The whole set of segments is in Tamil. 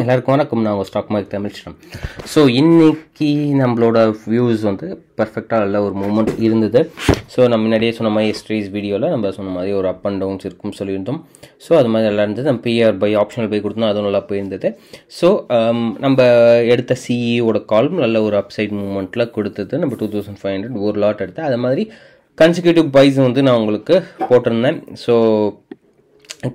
எல்லாருக்கும் வணக்கம் நான் ஸ்டாக் மார்க் தமிழ்ச்சிடம் ஸோ இன்றைக்கி நம்மளோட வியூஸ் வந்து பர்ஃபெக்டாக நல்ல ஒரு மூமெண்ட் இருந்தது ஸோ நம்ம முன்னாடியே சொன்ன மாதிரி எஸ்ட்ரீஸ் வீடியோவில் நம்ம சொன்ன மாதிரி ஒரு அப் அண்ட் டவுன்ஸ் இருக்கும்னு சொல்லியிருந்தோம் ஸோ அது மாதிரி நல்லா இருந்தது நம்ம பிஆர் பை ஆப்ஷனல் பை கொடுத்தோம் அதுவும் நல்லா போயிருந்தது ஸோ um, நம்ம எடுத்த சிஇஓட e காலும் நல்ல ஒரு அப்சைட் மூமெண்ட்டில் கொடுத்தது நம்ம டூ தௌசண்ட் ஃபைவ் ஹண்ட்ரட் ஒரு லாட் எடுத்து அது மாதிரி கன்சிக்யூட்டிவ் பைஸ் வந்து நான் உங்களுக்கு போட்டிருந்தேன் ஸோ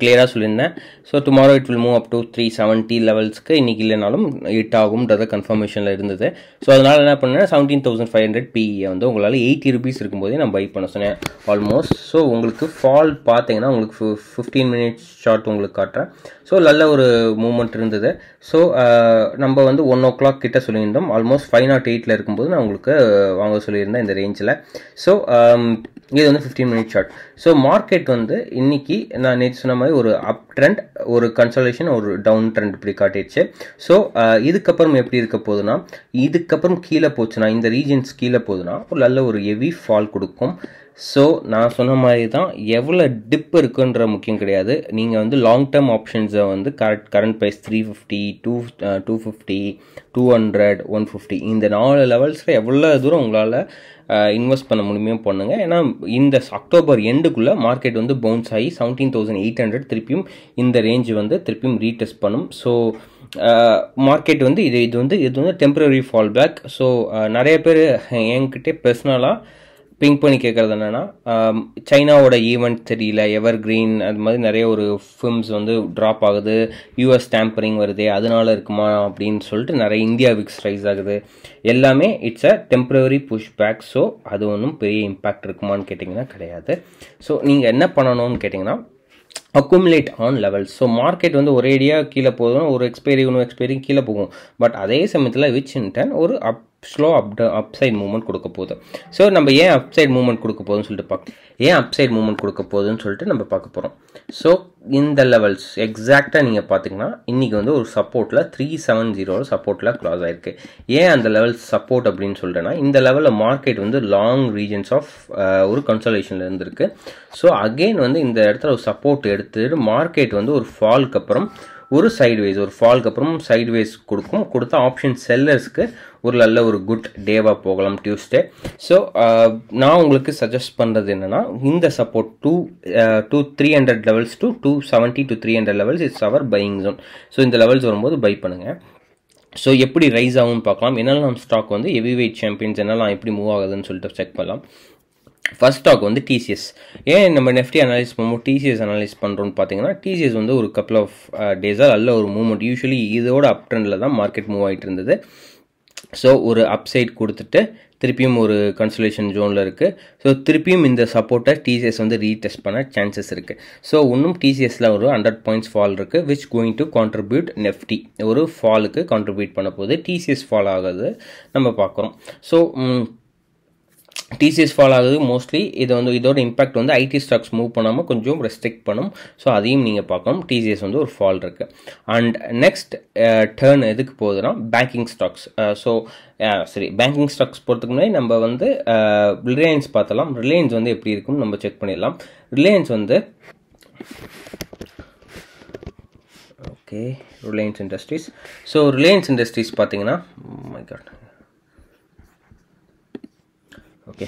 கிளியராக சொல்லியிருந்தேன் so tomorrow it will move up to three seventy லெவல்ஸ்க்கு இன்றைக்கி இல்லைனாலும் இட் ஆகும்ன்றத கன்ஃபர்மேஷனில் இருந்தது ஸோ அதனால் என்ன பண்ணேன் seventeen thousand five hundred PE வந்து உங்களால் எயிட்டி ருபீஸ் இருக்கும்போதே நான் பை பண்ண சொன்னேன் ஆல்மோஸ்ட் ஸோ உங்களுக்கு ஃபால் பார்த்தீங்கன்னா உங்களுக்கு ஃபிஃப்டீன் மினிட்ஸ் ஷார்ட் உங்களுக்கு காட்டுறேன் ஸோ நல்ல ஒரு மூமெண்ட் இருந்தது ஸோ நம்ம வந்து ஒன் ஓ கிளாக் கிட்ட சொல்லியிருந்தோம் ஆல்மோஸ்ட் ஃபைவ் நாட் எயிட்டில் இருக்கும்போது நான் உங்களுக்கு வாங்க சொல்லியிருந்தேன் இந்த ரேஞ்சில் ஸோ இது வந்து fifteen minute chart so market வந்து இன்றைக்கி நான் நேற்று சொன்ன சொன்ன மாதிரி ஒரு அப் ட்ரெண்ட் ஒரு கன்சல்டேஷன் ஒரு டவுன் ட்ரெண்ட் இப்படி காட்டிடுச்சு ஸோ இதுக்கப்புறம் எப்படி இருக்க போகுதுன்னா இதுக்கப்புறம் கீழே போச்சுன்னா இந்த ரீஜன்ஸ் கீழே போகுதுன்னா ஒரு நல்ல ஒரு ஹெவி ஃபால் கொடுக்கும் ஸோ நான் சொன்ன மாதிரி தான் எவ்வளோ டிப் இருக்குன்ற முக்கியம் கிடையாது நீங்கள் வந்து லாங் டேர்ம் ஆப்ஷன்ஸை வந்து correct current price three fifty two two fifty two hundred one fifty இந்த நாலு லெவல்ஸில் எவ்வளோ தூரம் உங்களால் இன்வெஸ்ட் பண்ண முடியுமோ பண்ணுங்கள் ஏன்னா இந்த அக்டோபர் எண்டுக்குள்ளே மார்க்கெட் வந்து பவுன்ஸ் ஆகி செவன்டீன் தௌசண்ட் எயிட் ஹண்ட்ரட் திருப்பியும் இந்த ரேஞ்ச் வந்து திருப்பியும் ரீடெஸ்ட் பண்ணும் ஸோ மார்க்கெட் வந்து இது இது வந்து இது வந்து டெம்பரரி ஃபால் பேக் ஸோ நிறைய பேர் என்கிட்ட பர்சனலாக பிங்க் பண்ணி கேட்குறது என்னென்னா சைனாவோட ஈவெண்ட் தெரியல எவர் கிரீன் அது மாதிரி நிறைய ஒரு ஃபில்ம்ஸ் வந்து ட்ராப் ஆகுது யூஎஸ் டேம்பரிங் வருது அதனால இருக்குமா அப்படின்னு சொல்லிட்டு நிறைய இந்தியா விக்ஸ் ரைஸ் ஆகுது எல்லாமே it's a temporary push back so அது ஒன்றும் பெரிய இம்பேக்ட் இருக்குமான்னு கேட்டிங்கன்னா கிடையாது ஸோ நீங்கள் என்ன பண்ணணும்னு கேட்டிங்கன்னா accumulate on level so market வந்து ஒரேடியாக கீழே போதும் ஒரு எக்ஸ்பைரி ஒன்று எக்ஸ்பைரி கீழே போகும் பட் அதே சமயத்தில் விச் இன் டென் ஒரு up slow up upside movement கொடுக்க போதும் ஸோ நம்ம ஏன் அப்சைட் மூவ்மெண்ட் கொடுக்க போதும்னு சொல்லிட்டு பார்க்க ஏன் அப்சைட் மூவ்மெண்ட் கொடுக்க போதுன்னு சொல்லிட்டு நம்ம பார்க்க போகிறோம் ஸோ இந்த லெவல்ஸ் எக்ஸாக்டாக நீங்கள் பார்த்தீங்கன்னா இன்றைக்கி வந்து ஒரு சப்போர்ட்டில் த்ரீ செவன் ஜீரோவில் சப்போர்ட்டில் க்ளாஸ் ஆகிருக்கு ஏன் அந்த லெவல் சப்போர்ட் அப்படின்னு சொல்கிறேன்னா இந்த லெவலில் மார்க்கெட் வந்து லாங் ரீஜன்ஸ் ஆஃப் ஒரு கன்சல்டேஷனில் இருந்திருக்கு ஸோ அகெயின் வந்து இந்த இடத்துல ஒரு சப்போர்ட் எடுத்துட்டு மார்க்கெட் வந்து ஒரு ஃபால்க்கு அப்புறம் ஒரு சைட்வைஸ் ஒரு ஃபால்க்கு அப்புறம் சைட்வைஸ் கொடுக்கும் கொடுத்தா ஆப்ஷன் செல்லர்ஸ்க்கு ஒரு நல்ல ஒரு குட் டேவாக போகலாம் டியூஸ்டே ஸோ uh, நான் உங்களுக்கு சஜஸ்ட் பண்ணுறது என்னென்னா இந்த support two two three hundred levels two two seventy to three hundred levels it's our buying zone so இந்த லெவல்ஸ் வரும்போது பை பண்ணுங்கள் ஸோ எப்படி ரைஸ் ஆகும்னு பார்க்கலாம் என்னெல்லாம் ஸ்டாக் வந்து ஹெவி வெயிட் சாம்பியன்ஸ் என்னெல்லாம் எப்படி மூவ் ஆகுதுன்னு சொல்லிட்டு செக் பண்ணலாம் ஃபஸ்ட் ஸ்டாக் வந்து டிசிஎஸ் ஏன் நம்ம நெஃப்டி அனலைஸ் பண்ணுவோம் டிசிஎஸ் அனாலிஸ் பண்ணுறோன்னு பார்த்தீங்கன்னா டிசிஎஸ் வந்து ஒரு கப்பல் ஆஃப் டேஸாக நல்ல ஒரு மூவ்மெண்ட் யூஸ்வலி இதோட அப் ட்ரெண்டில் தான் மார்க்கெட் மூவ் ஆகிட்டு இருந்தது ஸோ ஒரு அப்சைட் கொடுத்துட்டு திருப்பியும் ஒரு கன்சுலேஷன் ஜோனில் இருக்குது ஸோ திருப்பியும் இந்த சப்போர்ட்டை டிசிஎஸ் வந்து ரீடெஸ்ட் பண்ண சான்சஸ் இருக்குது ஸோ இன்னும் டிசிஎஸில் ஒரு ஹண்ட்ரட் பாயிண்ட்ஸ் ஃபால் இருக்குது which going to contribute Nifty ஒரு ஃபாலுக்கு கான்ட்ரிபியூட் பண்ண போது டிசிஎஸ் ஃபால் ஆகுது நம்ம பார்க்குறோம் ஸோ டிசிஎஸ் ஃபால் ஆகுது மோஸ்ட்லி இதை வந்து இதோட இம்பாக்ட் வந்து ஐடி ஸ்டாக்ஸ் மூவ் பண்ணாமல் கொஞ்சம் ரெஸ்ட்ரிக்ட் பண்ணும் ஸோ அதையும் நீங்கள் பார்க்கணும் டிசிஎஸ் வந்து ஒரு ஃபால் இருக்குது அண்ட் நெக்ஸ்ட் டேர்ன் எதுக்கு போகுதுன்னா பேங்கிங் ஸ்டாக்ஸ் ஸோ சரி பேங்கிங் ஸ்டாக்ஸ் போகிறதுக்கு முன்னாடி நம்ம வந்து ரிலையன்ஸ் பார்த்தலாம் ரிலையன்ஸ் வந்து எப்படி இருக்கும்னு நம்ம செக் பண்ணிடலாம் ரிலையன்ஸ் வந்து ஓகே ரிலையன்ஸ் இண்டஸ்ட்ரீஸ் ஸோ ரிலையன்ஸ் இண்டஸ்ட்ரீஸ் பார்த்தீங்கன்னா oh ஓகே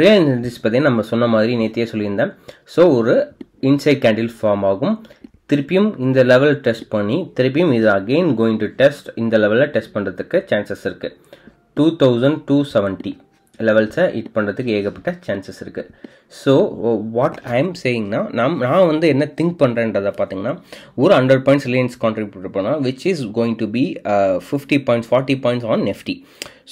ரியல் எனர்ஜிஸ் பார்த்தீங்கன்னா நம்ம சொன்ன மாதிரி நேத்தியே சொல்லியிருந்தேன் ஸோ ஒரு இன்சைட் கேண்டில் ஃபார்ம் ஆகும் திருப்பியும் இந்த லெவல் டெஸ்ட் பண்ணி திருப்பியும் இது அகெயின் கோயிங் டு டெஸ்ட் இந்த லெவலில் டெஸ்ட் பண்ணுறதுக்கு சான்சஸ் இருக்குது டூ தௌசண்ட் டூ செவன்ட்டி லெவல்ஸை ஹிட் பண்ணுறதுக்கு ஏகப்பட்ட சான்சஸ் இருக்குது ஸோ வாட் ஐ எம் சேயிங்னா நம் நான் வந்து என்ன திங்க் பண்ணுறேன்றதை பார்த்தீங்கன்னா ஒரு ஹண்ட்ரட் பாயிண்ட்ஸ் ரிலையன்ஸ் கான்ட்ரிபியூட் பண்ணால் which is going to be fifty points forty points on Nifty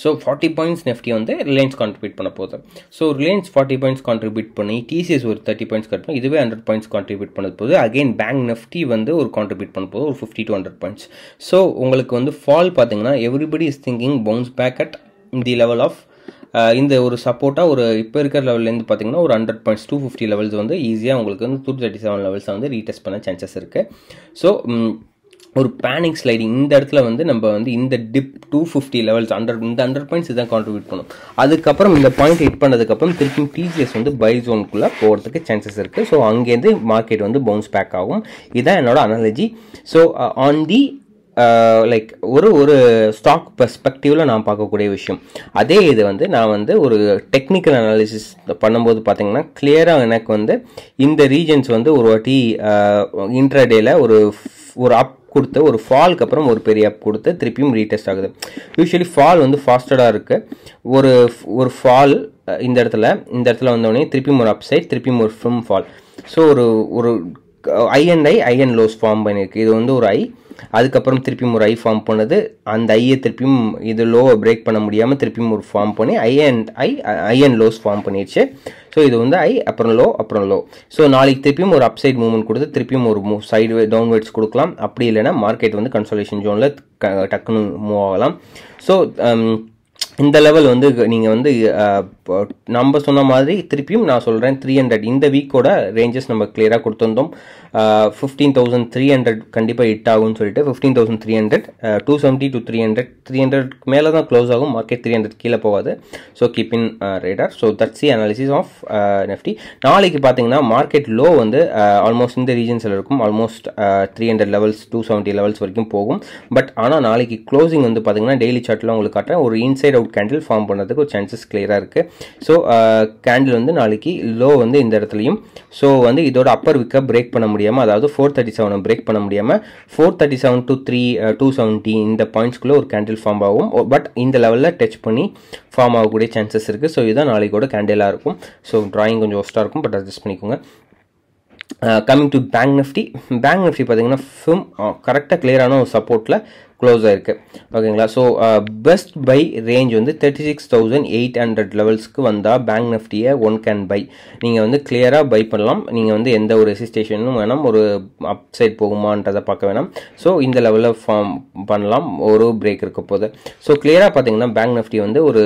so forty points Nifty வந்து ரிலையன்ஸ் கான்ட்ரிபியூட் பண்ண போதும் so Reliance forty points contribute பண்ணி டிசிஎஸ் ஒரு தேர்ட்டி பாயிண்ட்ஸ் கட் பண்ணி இதுவே ஹண்ட்ரட் பாயிண்ட்ஸ் கான்ட்ரிபியூட் பண்ண போது அகைன் பேங்க் நெஃப்டி வந்து ஒரு கான்ட்ரிபியூட் பண்ண போது ஒரு fifty to hundred points so உங்களுக்கு வந்து ஃபால் பார்த்தீங்கன்னா everybody is thinking bounce back at the level of இந்த ஒரு சப்போர்ட்டாக ஒரு இப்போ இருக்கிற லெவல்லேருந்து பார்த்தீங்கன்னா ஒரு hundred points two fifty levels வந்து ஈஸியாக உங்களுக்கு வந்து டூ தேர்ட்டி செவன் லெவல்ஸை வந்து ரீடெஸ்ட் பண்ண சான்சஸ் இருக்குது ஸோ ஒரு பேனிக் ஸ்லைடிங் இந்த இடத்துல வந்து நம்ம வந்து இந்த dip two fifty levels hundred இந்த ஹண்ட்ரட் பாயிண்ட்ஸ் இதான் கான்ட்ரிபியூட் பண்ணும் அதுக்கப்புறம் இந்த பாயிண்ட் ஹிட் பண்ணதுக்கப்புறம் திருப்பி டிஜிஎஸ் வந்து பை ஜோனுக்குள்ளே போகிறதுக்கு சான்சஸ் இருக்குது ஸோ அங்கேருந்து மார்க்கெட் வந்து பவுன்ஸ் பேக் ஆகும் இதுதான் என்னோட analogy so on the like uh, ஒரு ஒரு ஸ்டாக் பெர்ஸ்பெக்டிவில் நான் பார்க்கக்கூடிய விஷயம் அதே இது வந்து நான் வந்து ஒரு டெக்னிக்கல் அனாலிசிஸ் பண்ணும்போது பார்த்தீங்கன்னா கிளியராக எனக்கு வந்து இந்த ரீஜன்ஸ் வந்து ஒரு வாட்டி இன்ட்ரடேல uh, ஒரு ஒரு அப் கொடுத்து ஒரு ஃபாலுக்கு அப்புறம் ஒரு பெரிய அப் கொடுத்து திருப்பியும் ரீடெஸ்ட் ஆகுது யூஸ்வலி ஃபால் வந்து ஃபாஸ்டடாக இருக்குது ஒரு ஒரு ஃபால் uh, இந்த இடத்துல இந்த இடத்துல வந்தோடனே திருப்பியும் ஒரு அப்சைட் திருப்பியும் ஒரு ஃபிம் ஃபால் ஸோ ஒரு ஒரு high and high high and lows form பண்ணியிருக்கு இது வந்து ஒரு ஐ அதுக்கப்புறம் திருப்பியும் ஒரு ஐ ஃபார்ம் பண்ணது அந்த ஐயை திருப்பியும் இது லோவை பிரேக் பண்ண முடியாமல் திருப்பியும் ஒரு ஃபார்ம் பண்ணி high and high high and lows form பண்ணிடுச்சு ஸோ இது வந்து ஐ அப்புறம் லோ அப்புறம் லோ ஸோ நாளைக்கு திருப்பியும் ஒரு அப்சைட் மூவ்மெண்ட் கொடுத்து திருப்பியும் ஒரு மூவ் சைடு டவுன்வேர்ட்ஸ் கொடுக்கலாம் அப்படி இல்லைனா மார்க்கெட் வந்து கன்சோலேஷன் ஜோனில் டக்குன்னு மூவ் ஆகலாம் ஸோ um, இந்த லெவல் வந்து நீங்கள் வந்து நம்ம சொன்ன மாதிரி திருப்பியும் நான் சொல்கிறேன் த்ரீ ஹண்ட்ரட் இந்த வீக்கோட ரேஞ்சஸ் நம்ம கிளியராக கொடுத்துருந்தோம் ஃபிஃப்டீன் தௌசண்ட் த்ரீ ஹண்ட்ரட் கண்டிப்பாக ஹிட் ஆகும்னு சொல்லிட்டு fifteen thousand three hundred two seventy to three hundred three hundred மேலே தான் க்ளோஸ் ஆகும் மார்க்கெட் த்ரீ ஹண்ட்ரட் கீழே போகாது so keep in radar so that's the analysis of Nifty நாளைக்கு பார்த்தீங்கன்னா மார்க்கெட் லோ வந்து ஆல்மோஸ்ட் இந்த ரீஜன்ஸில் இருக்கும் almost three hundred levels two seventy levels வரைக்கும் போகும் பட் ஆனால் நாளைக்கு க்ளோசிங் வந்து பார்த்தீங்கன்னா டெய்லி சார்ட்டில் உங்களுக்கு காட்டுறேன் ஒரு inside out gold candle form பண்ணுறதுக்கு ஒரு சான்சஸ் கிளியராக இருக்குது ஸோ கேண்டில் வந்து நாளைக்கு லோ வந்து இந்த இடத்துலையும் ஸோ வந்து இதோட அப்பர் விக்கை பிரேக் பண்ண முடியாமல் அதாவது ஃபோர் தேர்ட்டி செவனை பிரேக் பண்ண முடியாமல் four thirty seven two three two seventy இந்த பாயிண்ட்ஸ்குள்ளே ஒரு கேண்டில் ஃபார்ம் ஆகும் பட் oh, இந்த லெவலில் டச் பண்ணி ஃபார்ம் ஆகக்கூடிய சான்சஸ் இருக்குது ஸோ இதுதான் நாளைக்கோட கேண்டிலாக இருக்கும் ஸோ ட்ராயிங் கொஞ்சம் ஒஸ்ட்டாக இருக்கும் பட் அட்ஜஸ்ட் பண்ணிக்கோங்க coming to Bank Nifty Bank Nifty பார்த்தீங்கன்னா ஃபிம் கரெக்டாக கிளியரான ஒரு சப்போர்ட்டில் க்ளோஸாக இருக்குது ஓகேங்களா ஸோ பெஸ்ட் பை ரேஞ்ச் வந்து thirty six thousand eight hundred லெவல்ஸ்க்கு வந்தால் பேங்க் நெஃப்டியை ஒன் கேன் பை நீங்கள் வந்து கிளியராக பை பண்ணலாம் நீங்கள் வந்து எந்த ஒரு ரெசிஸ்டேஷனும் வேணாம் ஒரு அப் சைட் போகுமான்றதை பார்க்க வேணாம் ஸோ இந்த லெவலில் ஃபார்ம் பண்ணலாம் ஒரு பிரேக் இருக்க போது ஸோ கிளியராக பார்த்தீங்கன்னா பேங்க் நெஃப்டி வந்து ஒரு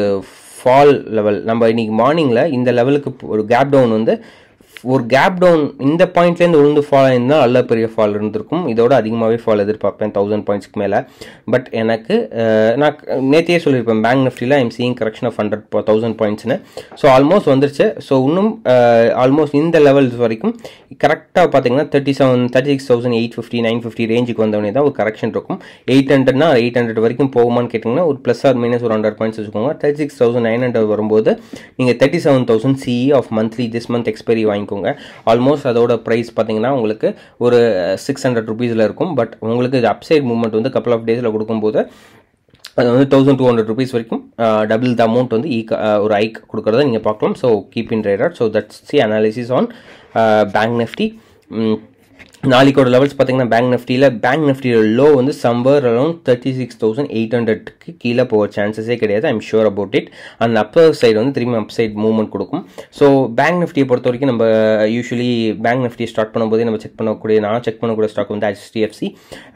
ஃபால் லெவல் நம்ம இன்னைக்கு மார்னிங்கில் இந்த லெவலுக்கு ஒரு கேப் டவுன் வந்து ஒரு கேப் டவுன் இந்த பாயிண்ட்லேருந்து விழுந்து ஃபால் ஆயிருந்தால் நல்ல பெரிய ஃபால் இருந்திருக்கும் இதோட அதிகமாகவே ஃபால் எதிர்பார்ப்பேன் தௌசண்ட் பாயிண்ட்ஸ்க்கு மேலே பட் எனக்கு நான் நேத்தையே சொல்லியிருப்பேன் பேங்க் நிஃப்டியில் I'm seeing correction of hundred thousand பாயிண்ட்ஸ்னு ஸோ ஆல்மோஸ்ட் வந்துருச்சு ஸோ இன்னும் ஆல்மோஸ்ட் இந்த லெவல்ஸ் வரைக்கும் கரெக்டாக பார்த்தீங்கன்னா thirty seven thirty six thousand eight fifty nine fifty ரேஞ்சுக்கு வந்தவனே தான் ஒரு கரெக்ஷன் இருக்கும் எயிட் ஹண்ட்ரட்னா எயிட் ஹண்ட்ரட் வரைக்கும் போகுமான்னு கேட்டிங்கன்னா ஒரு ப்ளஸ் ஆர் மைனஸ் ஒரு ஹண்ட்ரட் பாயிண்ட்ஸ் வச்சுக்கோங்க thirty six thousand nine hundred வரும்போது நீங்கள் thirty seven thousand CE of monthly this month expiry வாங்கி வாங்கிக்கோங்க ஆல்மோஸ்ட் அதோட ப்ரைஸ் பார்த்தீங்கன்னா உங்களுக்கு ஒரு சிக்ஸ் ஹண்ட்ரட் ருபீஸில் இருக்கும் பட் உங்களுக்கு இது அப்சைட் மூமெண்ட் வந்து கப்பல் ஆஃப் டேஸில் கொடுக்கும்போது அது வந்து தௌசண்ட் டூ ஹண்ட்ரட் ருபீஸ் வரைக்கும் டபுள் த அமௌண்ட் வந்து ஈ e-, ஒரு ஐக் கொடுக்குறத நீங்கள் பார்க்கலாம் so keep in radar so that's the analysis on Bank Nifty நாளைக்கோட லெவல்ஸ் பார்த்தீங்கன்னா பேங்க் நிஃப்டியில் பேங்க் நிஃப்டியோட லோ வந்து somewhere around thirty six thousand eight ஹண்ட்ரட்க்கு கீழே போக சான்சஸே கிடையாது I'm sure about it and upper side வந்து திரும்பி அப் சைட் மூவ்மெண்ட் கொடுக்கும் ஸோ பேங்க் நிஃப்டியை பொறுத்த வரைக்கும் நம்ம யூஸ்வலி பேங்க் நிஃப்டி ஸ்டார்ட் பண்ணும்போதே நம்ம செக் பண்ணக்கூடிய நான் செக் பண்ணக்கூடிய ஸ்டாக் வந்து ஹெச்டிஎஃப்சி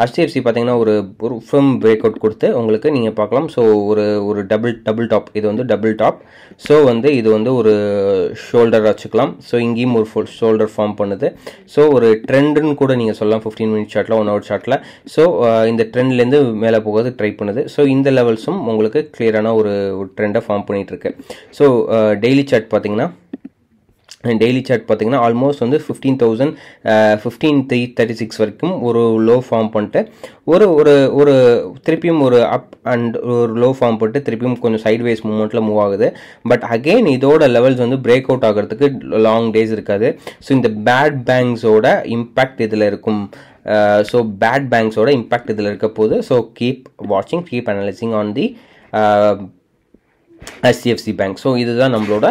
ஹெச்டிஎஃப்சி பார்த்தீங்கன்னா ஒரு ஒரு ஃபிம் பிரேக் அவுட் கொடுத்து உங்களுக்கு நீங்கள் பார்க்கலாம் ஸோ ஒரு ஒரு டபுள் டபுள் டாப் இது வந்து டபுள் டாப் ஸோ வந்து இது வந்து ஒரு ஷோல்டர் வச்சுக்கலாம் ஸோ இங்கேயும் ஒரு ஃபுல் ஷோல்டர் ஃபார்ம் பண்ணுது ஸோ ஒரு ட்ரெண்டுன்னு கூட நீங்கள் சொல்லலாம் ஃபிஃப்டீன் மினிட் ஷார்ட்டில் ஒன் ஹவர் ஷார்ட்டில் ஸோ இந்த ட்ரெண்ட்லேருந்து மேலே போகிறது ட்ரை பண்ணுது ஸோ இந்த லெவல்ஸும் உங்களுக்கு கிளியரான ஒரு ட்ரெண்டை ஃபார்ம் பண்ணிகிட்ருக்கு ஸோ டெய்லி சார்ட் பார்த்தீங்கன்னா டெய்லி சார்ட் பார்த்தீங்கன்னா ஆல்மோஸ்ட் வந்து fifteen thousand fifteen three thirty six வரைக்கும் ஒரு லோ ஃபார்ம் பண்ணிட்டு ஒரு ஒரு ஒரு திருப்பியும் ஒரு அப் அண்ட் ஒரு லோ ஃபார்ம் பண்ணிட்டு திருப்பியும் கொஞ்சம் சைட்வேஸ் மூமெண்ட்டில் மூவ் ஆகுது பட் அகெயின் இதோட லெவல்ஸ் வந்து பிரேக் அவுட் ஆகிறதுக்கு லாங் டேஸ் இருக்காது ஸோ இந்த பேட் பேங்க்ஸோட இம்பேக்ட் இதில் இருக்கும் ஸோ பேட் பேங்க்ஸோட இம்பேக்ட் இதில் இருக்க போது ஸோ கீப் வாட்சிங் keep analysing on the HDFC Bank so இதுதான் நம்மளோட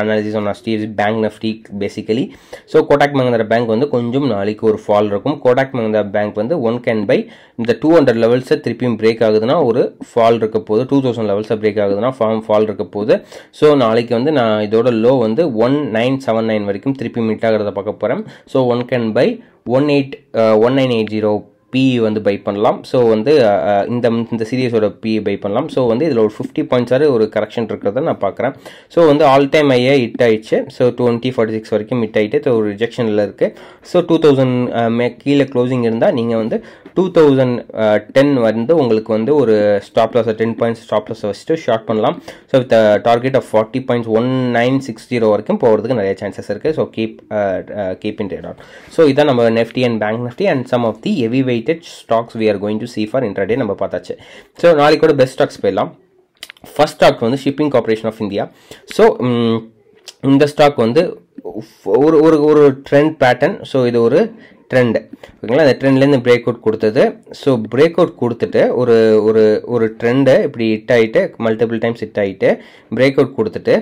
analysis on HDFC Bank Nifty basically so Kotak Mahindra Bank வந்து கொஞ்சம் நாளைக்கு ஒரு ஃபால் இருக்கும் கோடாக் மகந்திரா பேங்க் வந்து ஒன் கேன் பை இந்த டூ ஹண்ட்ரட் லெவல்ஸை திருப்பியும் பிரேக் ஆகுதுன்னா ஒரு ஃபால் இருக்க போது டூ தௌசண்ட் லெவல்ஸை பிரேக் ஆகுதுன்னா ஃபார்ம் ஃபால் இருக்க போது ஸோ நாளைக்கு வந்து நான் இதோட லோ வந்து ஒன் நைன் செவன் நைன் வரைக்கும் திருப்பி மீட் ஆகிறத பார்க்க போகிறேன் so one can buy one eight one nine eight zero P வந்து பை பண்ணலாம் ஸோ வந்து இந்த இந்த சீரியஸோட பி பை பண்ணலாம் ஸோ வந்து இதில் ஒரு ஃபிஃப்டி பாயிண்ட்ஸ் வரை ஒரு கரெக்ஷன் இருக்கிறத நான் பார்க்குறேன் ஸோ வந்து ஆல் டைம் ஐயே ஹிட் ஆயிடுச்சு ஸோ டுவெண்ட்டி ஃபார்ட்டி சிக்ஸ் வரைக்கும் ஹிட் ஆகிட்டு ஒரு ரிஜெக்ஷனில் இருக்குது ஸோ டூ தௌசண்ட் மே கீழே க்ளோசிங் இருந்தால் நீங்கள் வந்து டூ தௌசண்ட் டென் வந்து உங்களுக்கு வந்து ஒரு ஸ்டாப் லாஸை டென் பாயிண்ட்ஸ் ஸ்டாப் லாஸை வச்சுட்டு ஷார்ட் பண்ணலாம் so with target of forty points one nine six zero வரைக்கும் போகிறதுக்கு நிறைய சான்சஸ் இருக்குது so keep keep in trade at so இதான் நம்ம Nifty and Bank Nifty and some of the heavy weight weighted stocks we are going to see for intraday நம்ம பார்த்தாச்சு ஸோ கூட பெஸ்ட் ஸ்டாக்ஸ் போயிடலாம் ஃபஸ்ட் ஸ்டாக் வந்து Shipping Corporation of India so இந்த ஸ்டாக் வந்து ஒரு ஒரு ஒரு ட்ரெண்ட் பேட்டர்ன் ஸோ இது ஒரு ட்ரெண்டு ஓகேங்களா அந்த ட்ரெண்ட்லேருந்து பிரேக் அவுட் கொடுத்தது ஸோ பிரேக் அவுட் கொடுத்துட்டு ஒரு ஒரு ஒரு ட்ரெண்டை இப்படி ஹிட் ஆகிட்டு மல்டிபிள் டைம்ஸ் ஹிட் ஆகிட்டு பிரேக் அவுட் கொடுத்துட்டு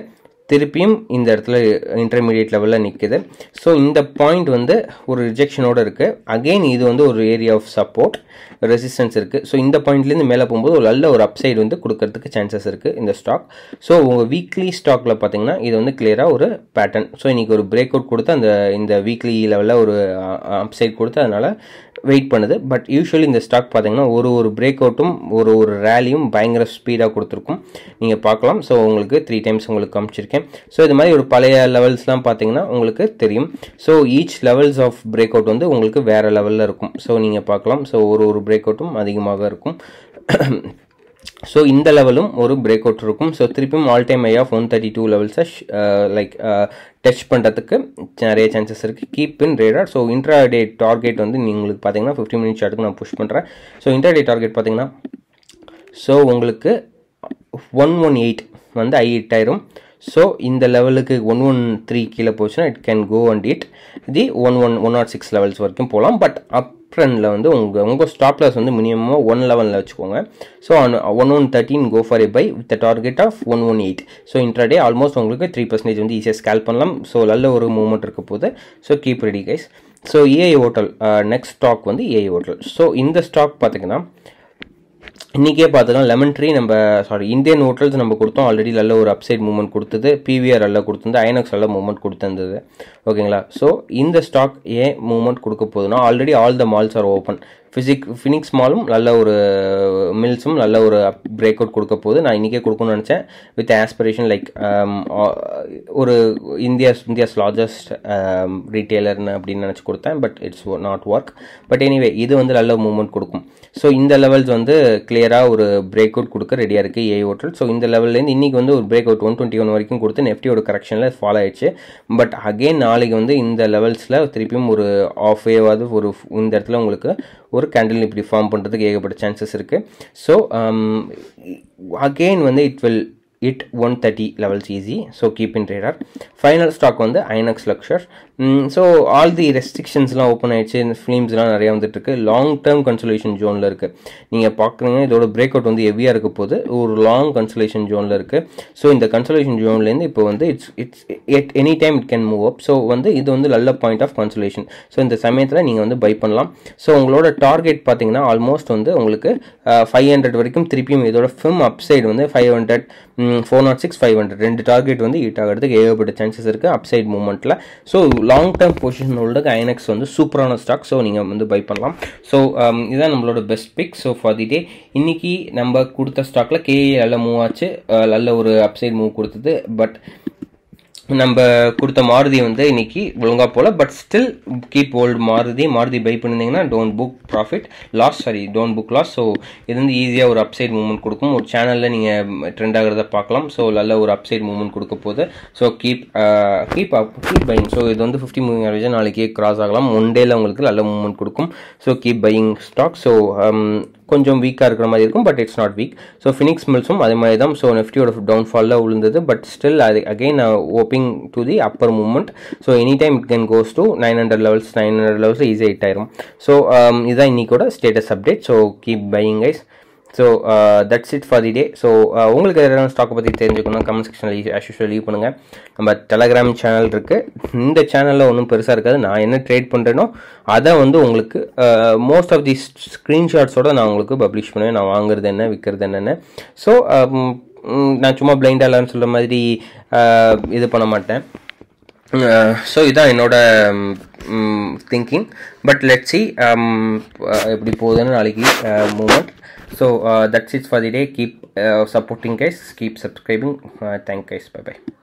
திருப்பியும் இந்த இடத்துல இன்டர்மீடியட் லெவலில் நிற்குது ஸோ இந்த பாயிண்ட் வந்து ஒரு ரிஜெக்ஷனோடு இருக்குது அகெயின் இது வந்து ஒரு ஏரியா ஆஃப் சப்போர்ட் ரெசிஸ்டன்ஸ் இருக்குது ஸோ இந்த பாயிண்ட்லேருந்து மேலே போகும்போது ஒரு நல்ல ஒரு அப்சைடு வந்து கொடுக்கறதுக்கு சான்சஸ் இருக்குது இந்த ஸ்டாக் ஸோ உங்கள் வீக்லி ஸ்டாக்கில் பார்த்தீங்கன்னா இது வந்து கிளியராக ஒரு பேட்டர்ன் ஸோ இன்றைக்கி ஒரு பிரேக் அவுட் கொடுத்து அந்த இந்த வீக்லி லெவலில் ஒரு அப்சைட் கொடுத்து அதனால் வெயிட் பண்ணுது பட் யூஸ்வலி இந்த ஸ்டாக் பார்த்தீங்கன்னா ஒரு ஒரு பிரேக் அவுட்டும் ஒரு ஒரு ரேலியும் பயங்கர ஸ்பீடாக கொடுத்துருக்கும் நீங்கள் பார்க்கலாம் ஸோ உங்களுக்கு த்ரீ டைம்ஸ் உங்களுக்கு காமிச்சிருக்கேன் ஸோ இது மாதிரி ஒரு பழைய லெவல்ஸ்லாம் பார்த்தீங்கன்னா உங்களுக்கு தெரியும் so each levels of break out வந்து உங்களுக்கு வேறு லெவலில் இருக்கும் ஸோ நீங்கள் பார்க்கலாம் ஸோ ஒரு ஒரு பிரேக் அவுட்டும் அதிகமாக இருக்கும் ஸோ இந்த லெவலும் ஒரு பிரேக் அவுட் இருக்கும் ஸோ திருப்பியும் all time high of one thirty two லெவல்ஸை லைக் டச் பண்ணுறதுக்கு நிறைய சான்சஸ் இருக்குது keep in radar so intraday target வந்து உங்களுக்கு பார்த்தீங்கன்னா ஃபிஃப்டி மினிட்ஸ் சார்ட்டுக்கு நான் புஷ் பண்ணுறேன் ஸோ இன்ட்ரா டே டார்கெட் பார்த்தீங்கன்னா ஸோ உங்களுக்கு ஒன் ஒன் எயிட் வந்து ஐ ஹிட் ஆயிரும் ஸோ இந்த லெவலுக்கு ஒன் ஒன் த்ரீ கீழே போச்சுன்னா it can go and it the one one one nought six levels வரைக்கும் போகலாம் பட் அப் வந்து உங்கள் உங்கள் ஸ்டாப் லாஸ் வந்து மினிமமாக ஒன் லெவனில் வச்சுக்கோங்க so one one thirteen go for a buy with target of one one eight so intraday almost உங்களுக்கு த்ரீ பர்சன்டேஜ் வந்து ஈஸியாக ஸ்கேல் பண்ணலாம் ஸோ நல்ல ஒரு மூமெண்ட் இருக்க போது so keep ready guys so AI hotel next stock வந்து ஏஐ ஹோட்டல் ஸோ இந்த ஸ்டாக் பார்த்திங்கன்னா இன்றைக்கே பார்த்துக்கலாம் லெமன் ட்ரீ நம்ம சாரி இந்தியன் ஹோட்டல்ஸ் நம்ம கொடுத்தோம் ஆல்ரெடி நல்ல ஒரு அப்சைட் மூவ்மெண்ட் கொடுத்தது பிவிஆர் நல்லா கொடுத்துருந்து ஐநாக்ஸ் நல்லா மூவ்மெண்ட் கொடுத்துருந்தது ஓகேங்களா ஸோ இந்த ஸ்டாக் ஏன் மூவ்மெண்ட் கொடுக்க போகுதுன்னா already all the malls are open ஃபிசிக் ஃபினிக்ஸ் மாலும் நல்ல ஒரு மில்ஸும் நல்ல ஒரு பிரேக் அவுட் கொடுக்க போது நான் இன்றைக்கே கொடுக்கணும்னு நினச்சேன் வித் ஆஸ்பிரேஷன் லைக் ஒரு இந்தியாஸ் இந்தியாஸ் லார்ஜஸ்ட் ரீட்டெய்லர்னு அப்படின்னு நினச்சி கொடுத்தேன் but it's not work but anyway இது வந்து நல்ல மூவ்மெண்ட் கொடுக்கும் ஸோ இந்த லெவல்ஸ் வந்து கிளியராக ஒரு பிரேக் அவுட் கொடுக்க ரெடியாக இருக்குது ஏ ஓட்டல் ஸோ இந்த லெவல்லேருந்து இன்றைக்கி வந்து ஒரு break out one twenty one வரைக்கும் கொடுத்து நெஃப்டியோட கரெக்ஷனில் ஃபாலோ ஆயிடுச்சு பட் அகெயின் நாளைக்கு வந்து இந்த லெவல்ஸில் திருப்பியும் ஒரு ஆஃப் வேவாவது ஒரு இந்த இடத்துல உங்களுக்கு ஒரு ஒரு கேண்டில் இப்படி ஃபார்ம் பண்ணுறதுக்கு ஏகப்பட்ட சான்சஸ் இருக்குது ஸோ அகெயின் வந்து it will it one thirty levels easy so keep in radar final stock வந்து Inox leisure so all the ரெஸ்ட்ரிக்ஷன்ஸ்லாம் ஓப்பன் ஆயிடுச்சு இந்த ஃபிலிம்ஸ்லாம் நிறையா வந்துட்டுருக்கு லாங் டேர்ம் கன்சலேஷன் ஜோனில் இருக்குது நீங்கள் பார்க்குறீங்க இதோட பிரேக் அவுட் வந்து ஹெவியாக இருக்க போது ஒரு லாங் கன்சலேஷன் ஜோனில் இருக்குது ஸோ இந்த கன்சலேஷன் ஜோன்லேருந்து இப்போ வந்து it's it's at any time it can move up so வந்து இது வந்து நல்ல பாயிண்ட் ஆஃப் கன்சலேஷன் ஸோ இந்த சமயத்தில் நீங்கள் வந்து பை பண்ணலாம் ஸோ உங்களோட டார்கெட் பார்த்தீங்கன்னா ஆல்மோஸ்ட் வந்து உங்களுக்கு ஃபைவ் ஹண்ட்ரட் வரைக்கும் திருப்பியும் இதோட ஃபிம் அப்சைடு வந்து five hundred four nought six five hundred ரெண்டு டார்கெட் வந்து ஹீட் ஆகிறதுக்கு ஏகப்பட்ட சான்சஸ் இருக்குது அப்சைட் மூமெண்ட்டில் ஸோ லாங் டேர்ம் பொசிஷன் ஹோல்டருக்கு ஐனெக்ஸ் வந்து சூப்பரான ஸ்டாக் ஸோ நீங்கள் வந்து பை பண்ணலாம் ஸோ um, இதுதான் நம்மளோட best pick so for the day இன்றைக்கி நம்ம கொடுத்த ஸ்டாக்ல கேஏ நல்ல மூவ் ஆச்சு நல்ல ஒரு அப்சைட் மூவ் கொடுத்தது பட் நம்ம கொடுத்த மாருதி வந்து இன்னைக்கு ஒழுங்காக போகல but still keep hold Maruti Maruti buy பண்ணிருந்தீங்கன்னா don't book profit loss sorry don't book loss so இது வந்து ஈஸியாக ஒரு அப்சைட் மூவ்மெண்ட் கொடுக்கும் ஒரு சேனலில் நீங்கள் ட்ரெண்ட் ஆகிறத பார்க்கலாம் ஸோ நல்ல ஒரு அப்சைட் மூவ்மெண்ட் கொடுக்க போது so keep keep up keep buying so இது வந்து ஃபிஃப்டி மூவிங் ஆவரேஜாக நாளைக்கு கிராஸ் ஆகலாம் ஒன் டேயில் உங்களுக்கு நல்ல மூவ்மெண்ட் கொடுக்கும் so keep buying stock so கொஞ்சம் வீக்காக இருக்கிற மாதிரி இருக்கும் but it's not weak so Phoenix மில்ஸும் அதே மாதிரி தான் ஸோ நெஃப்டியோட டவுன்ஃபாலில் விழுந்தது பட் ஸ்டில் அது again hopping to the upper moment so any time it can goes to nine hundred levels nine hundred levels ஈஸியாக ஹிட் ஆயிரும் ஸோ um, இதுதான் இன்னைக்கோட status update so keep buying guys so that's it for the day so உங்களுக்கு எதாவது ஸ்டாக்கை பற்றி தெரிஞ்சுக்கணும் கமெண்ட் செக்ஷனில் ஆஸ் லீவ் பண்ணுங்கள் நம்ம டெலகிராம் சேனல் இருக்குது இந்த சேனலில் ஒன்றும் பெருசாக இருக்காது நான் என்ன ட்ரேட் பண்ணுறேனோ அதை வந்து உங்களுக்கு மோஸ்ட் ஆஃப் தி ஸ்க்ரீன்ஷாட்ஸோடு நான் உங்களுக்கு பப்ளிஷ் பண்ணுவேன் நான் வாங்குறது என்ன விற்கிறது என்னென்னு ஸோ um, நான் சும்மா பிளைண்டாக இல்லைன்னு சொல்கிற மாதிரி uh, இது பண்ண மாட்டேன் ஸோ uh, இதுதான் என்னோட திங்கிங் பட் லெட்ஸி எப்படி போகுதுன்னு நாளைக்கு moment uh, so uh, that's it for the day keep uh, supporting guys keep subscribing uh, thank guys bye bye